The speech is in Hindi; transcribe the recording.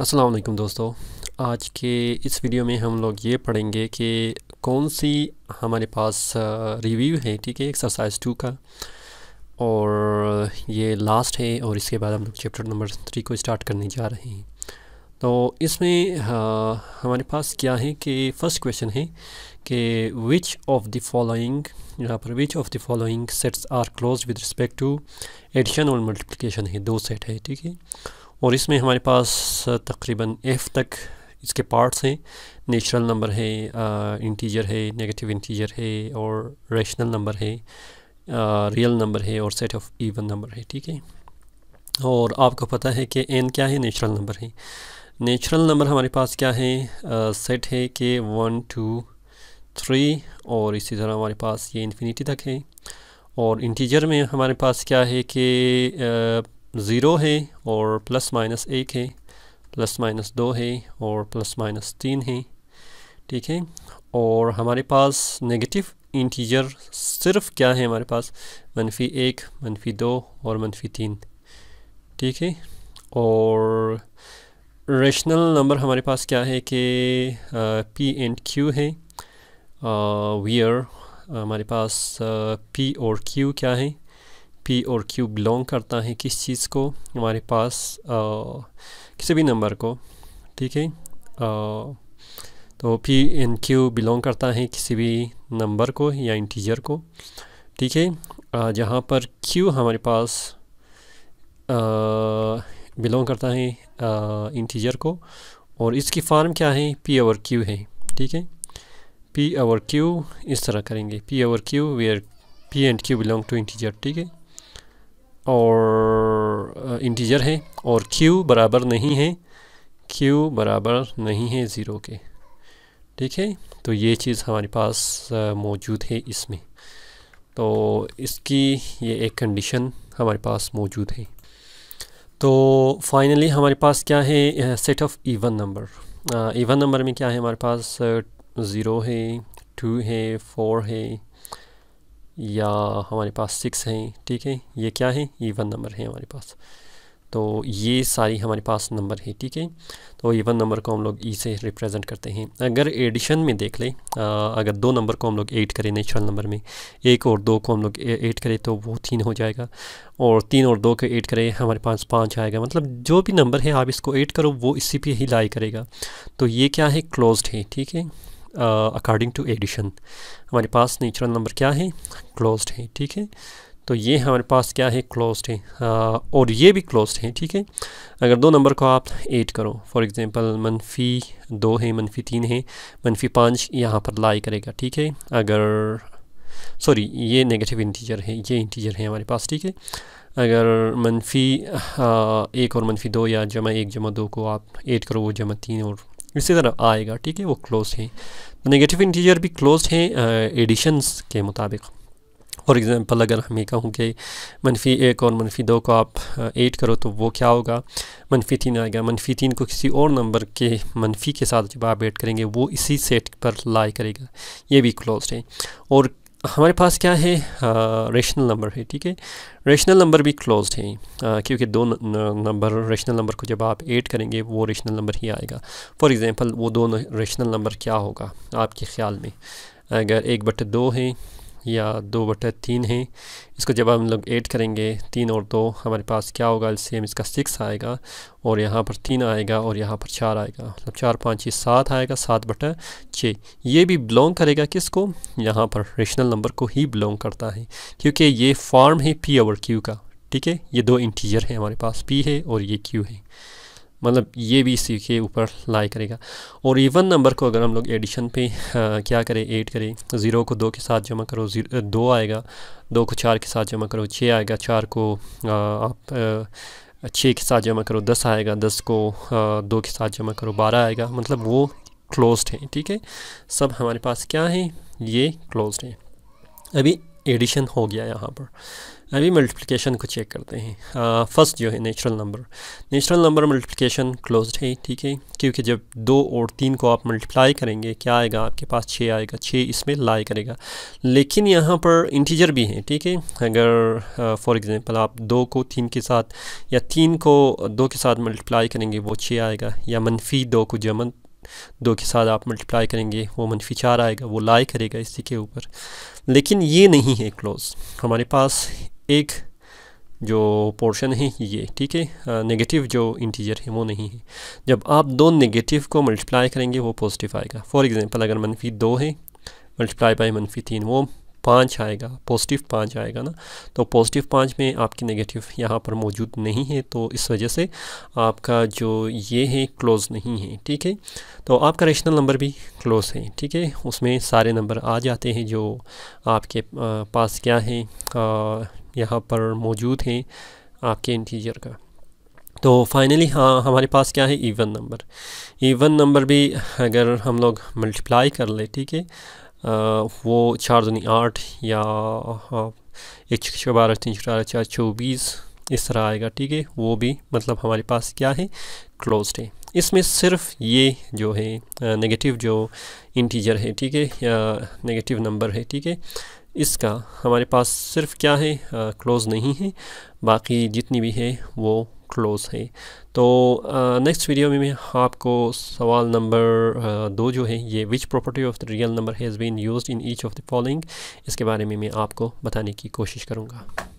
असलम दोस्तों आज के इस वीडियो में हम लोग ये पढ़ेंगे कि कौन सी हमारे पास रिव्यू है ठीक है एक्सरसाइज टू का और ये लास्ट है और इसके बाद हम लोग चैप्टर नंबर थ्री को स्टार्ट करने जा रहे हैं तो इसमें हमारे पास क्या है कि फर्स्ट क्वेश्चन है कि विच ऑफ द फॉलोइंग यहाँ पर which of the following sets are close with respect to addition और मल्टीप्लिकेशन है दो सेट है ठीक है और इसमें हमारे पास तकरीबन एफ़ तक इसके पार्ट्स हैं नेचुरल नंबर है इंटीजर है नेगेटिव इंटीजर है और रेशनल नंबर है रियल नंबर है और सेट ऑफ इवन नंबर है ठीक है और आपको पता है कि एन क्या है नेचुरल नंबर है नेचुरल नंबर हमारे पास क्या है सेट है कि वन टू थ्री और इसी तरह हमारे पास ये इन्फिनी तक है और इंटीजर में हमारे पास क्या है कि ज़ीरो है और प्लस माइनस एक है प्लस माइनस दो है और प्लस माइनस तीन है ठीक है और हमारे पास नेगेटिव इंटीजर सिर्फ क्या है हमारे पास मनफी एक मनफी दो और मनफी तीन ठीक है और रेशनल नंबर हमारे पास क्या है कि पी एंड क्यू है वियर हमारे पास पी और क्यू क्या है पी और क्यू बिलोंग करता है किस चीज़ को हमारे पास आ, किसी भी नंबर को ठीक है तो पी एंड क्यू बिलोंग करता है किसी भी नंबर को या इंटीजर को ठीक है जहाँ पर क्यू हमारे पास बिलोंग करता है इंटीजर को और इसकी फार्म क्या है पी ओवर क्यू है ठीक है पी ओवर क्यू इस तरह करेंगे P over Q where P and Q belong to integer ठीक है और इंटीजर है और q बराबर नहीं है q बराबर नहीं है ज़ीरो के ठीक है तो ये चीज़ हमारे पास मौजूद है इसमें तो इसकी ये एक कंडीशन हमारे पास मौजूद है तो फाइनली हमारे पास क्या है set of even number even number में क्या है हमारे पास ज़ीरो है टू है फोर है या हमारे पास सिक्स हैं ठीक है ये क्या है ईवन नंबर है हमारे पास तो ये सारी हमारे पास नंबर है ठीक है तो इवन नंबर को हम लोग ई से रिप्रेजेंट करते हैं अगर एडिशन में देख लें अगर दो नंबर को हम लोग एड करें नेचुरल नंबर में एक और दो को हम लोग एड करें तो वो तीन हो जाएगा और तीन और दो को एड करें हमारे पास पाँच आएगा मतलब जो भी नंबर है आप इसको एड करो वो इसी पर ही लाई करेगा तो ये क्या है क्लोज्ड है ठीक है अकॉर्डिंग टू एडिशन हमारे पास नेचुरल नंबर क्या है क्लोज्ड है ठीक है तो ये हमारे पास क्या है क्लोज्ड है आ, और ये भी क्लोज्ड है ठीक है अगर दो नंबर को आप ऐड करो फॉर एग्जांपल मनफी दो है मनफी तीन है मनफी पाँच यहाँ पर लाई करेगा ठीक है अगर सॉरी ये नेगेटिव इंटीजर है ये इंटीजर है हमारे पास ठीक है अगर मनफी एक और मनफी दो या जमा एक जमा दो को आप ऐड करो वो जमा तीन और इसी तरह आएगा ठीक है वो क्लोज है तो नेगेटिव इंटीजर भी क्लोज हैं एडिशंस के मुताबिक फॉर एग्ज़ाम्पल अगर हम ये कहूँ कि मनफी एक और मनफी दो को आप एड करो तो वो क्या होगा मनफी तीन आएगा मनफी तीन को किसी और नंबर के मनफी के साथ जब आप एड करेंगे वो इसी सेट पर लाई करेगा ये भी क्लोज है और हमारे पास क्या है रेशनल नंबर है ठीक है रेशनल नंबर भी क्लोज्ड है क्योंकि दो नंबर रेशनल नंबर को जब आप ऐड करेंगे वो रेशनल नंबर ही आएगा फॉर एग्जांपल वो दो रेशनल नंबर क्या होगा आपके ख्याल में अगर एक बट दो है या दो बटे तीन है इसको जब हम लोग ऐड करेंगे तीन और दो हमारे पास क्या होगा सेम इसका सिक्स आएगा और यहाँ पर तीन आएगा और यहाँ पर चार आएगा मतलब चार पाँच छः सात आएगा सात बटा छः ये भी बिलोंग करेगा किसको यहाँ पर रेशनल नंबर को ही बिलोंग करता है क्योंकि ये फॉर्म है पी ओवर क्यू का ठीक है ये दो इंटीजर है हमारे पास पी है और ये क्यू है मतलब ये भी इसी के ऊपर लाई करेगा और इवन नंबर को अगर हम लोग एडिशन पे आ, क्या करें ऐड करें ज़ीरो को दो के साथ जमा करो दो आएगा दो को चार के साथ जमा करो छः आएगा चार को आ, आप छः के साथ जमा करो दस आएगा दस को आ, दो के साथ जमा करो बारह आएगा मतलब वो क्लोज्ड हैं ठीक है सब हमारे पास क्या है ये क्लोज्ड हैं अभी एडिशन हो गया यहाँ पर अभी मल्टीप्लिकेशन को चेक करते हैं फर्स्ट जो है natural number natural number multiplication close है ठीक है क्योंकि जब दो और तीन को आप मल्टीप्लाई करेंगे क्या आएगा आपके पास छः आएगा छः इसमें लाई करेगा लेकिन यहाँ पर इंटीजर भी है ठीक है अगर फॉर एग्ज़ाम्पल आप दो को तीन के साथ या तीन को दो के साथ मल्टीप्लाई करेंगे वो छः आएगा या मनफी दो को जमन दो के साथ आप मल्टीप्लाई करेंगे वो मनफी चार आएगा वो लाई करेगा इसी के ऊपर लेकिन ये नहीं है क्लोज हमारे पास एक जो पोर्शन है ये ठीक है नेगेटिव जो इंटीजर है वो नहीं है जब आप दो नेगेटिव को मल्टीप्लाई करेंगे वो पॉजिटिव आएगा फॉर एग्जांपल अगर मनफी दो है मल्टीप्लाई बाई मनफी तीन वो पाँच आएगा पॉजिटिव पाँच आएगा ना तो पॉजिटिव पाँच में आपकी नेगेटिव यहाँ पर मौजूद नहीं है तो इस वजह से आपका जो ये है क्लोज़ नहीं है ठीक है तो आपका रेशनल नंबर भी क्लोज़ है ठीक है उसमें सारे नंबर आ जाते हैं जो आपके पास क्या है यहाँ पर मौजूद हैं आपके इंटीजर का तो फाइनली हाँ हमारे पास क्या है इवन नंबर इवन नंबर भी अगर हम लोग मल्टीप्लाई कर ले ठीक है वो चार दुनी आठ या हाँ, एक छः बारह तीन चार चार चौबीस इस तरह आएगा ठीक है वो भी मतलब हमारे पास क्या है क्लोज है इसमें सिर्फ ये जो है नेगेटिव जो इंटीजर है ठीक है या नेगेटिव नंबर है ठीक है इसका हमारे पास सिर्फ क्या है क्लोज़ नहीं है बाकी जितनी भी है वो क्लोज़ है तो नेक्स्ट वीडियो में मैं आपको सवाल नंबर दो जो है ये which property of the real number has been used in each of the following इसके बारे में मैं आपको बताने की कोशिश करूँगा